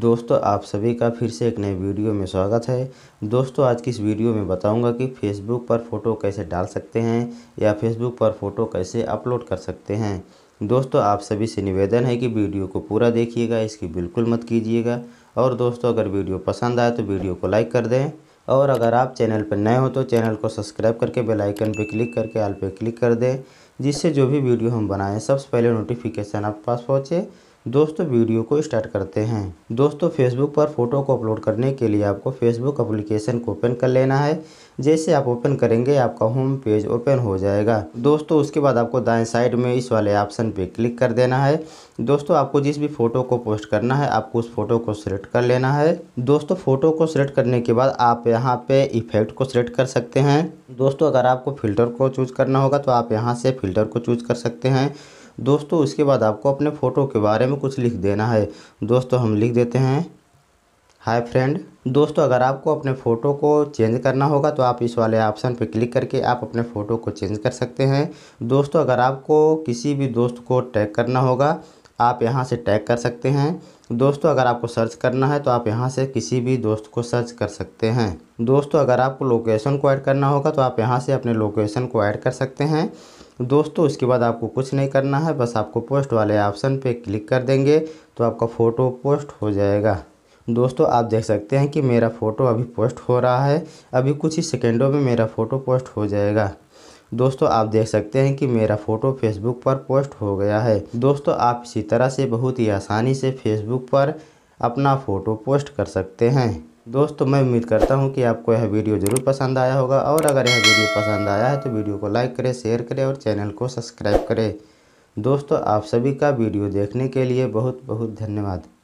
दोस्तों आप सभी का फिर से एक नए वीडियो में स्वागत है दोस्तों आज की इस वीडियो में बताऊंगा कि फेसबुक पर फ़ोटो कैसे डाल सकते हैं या फेसबुक पर फ़ोटो कैसे अपलोड कर सकते हैं दोस्तों आप सभी से निवेदन है कि वीडियो को पूरा देखिएगा इसकी बिल्कुल मत कीजिएगा और दोस्तों अगर वीडियो पसंद आए तो वीडियो को लाइक कर दें और अगर आप चैनल पर नए हो तो चैनल को सब्सक्राइब करके बेल आइकन पर क्लिक करके आल पर क्लिक कर दें जिससे जो भी वीडियो हम बनाएं सबसे पहले नोटिफिकेशन आपके पास पहुँचे दोस्तों वीडियो को स्टार्ट करते हैं दोस्तों फेसबुक पर फोटो को अपलोड करने के लिए आपको फेसबुक एप्लीकेशन को ओपन कर लेना है जैसे आप ओपन करेंगे आपका होम पेज ओपन हो जाएगा दोस्तों उसके बाद आपको दाएं साइड में इस वाले ऑप्शन पे क्लिक कर देना है दोस्तों आपको जिस भी फ़ोटो को पोस्ट करना है आपको उस फोटो को सिलेक्ट कर लेना है दोस्तों फ़ोटो को सिलेक्ट करने के बाद आप यहाँ पे इफेक्ट को सिलेक्ट कर सकते हैं दोस्तों अगर आपको फ़िल्टर को चूज करना होगा तो आप यहाँ से फ़िल्टर को चूज कर सकते हैं दोस्तों उसके बाद आपको अपने फ़ोटो के बारे में कुछ लिख देना है दोस्तों हम लिख देते हैं हाय फ्रेंड दोस्तों अगर आपको अपने फ़ोटो को चेंज करना होगा तो आप इस वाले ऑप्शन पर क्लिक करके आप अपने फ़ोटो को चेंज कर सकते हैं दोस्तों अगर आपको किसी भी दोस्त को टैग करना होगा आप यहाँ से टैग कर सकते हैं दोस्तों अगर आपको सर्च करना है तो आप यहाँ से किसी भी दोस्त को सर्च कर सकते हैं दोस्तों अगर आपको लोकेशन को ऐड करना होगा तो आप यहाँ से अपने लोकेशन को ऐड कर सकते हैं दोस्तों इसके बाद आपको कुछ नहीं करना है बस आपको पोस्ट वाले ऑप्शन पे क्लिक कर देंगे तो आपका फ़ोटो पोस्ट हो जाएगा दोस्तों आप देख सकते हैं कि मेरा फ़ोटो अभी पोस्ट हो रहा है अभी कुछ ही सेकेंडों में मेरा फ़ोटो पोस्ट हो जाएगा दोस्तों आप देख सकते हैं कि मेरा फ़ोटो फेसबुक पर पोस्ट हो गया है दोस्तों आप इसी तरह से बहुत ही आसानी से फेसबुक पर अपना फ़ोटो पोस्ट कर सकते हैं दोस्तों मैं उम्मीद करता हूँ कि आपको यह वीडियो ज़रूर पसंद आया होगा और अगर यह वीडियो पसंद आया है तो वीडियो को लाइक करें शेयर करें और चैनल को सब्सक्राइब करें दोस्तों आप सभी का वीडियो देखने के लिए बहुत बहुत धन्यवाद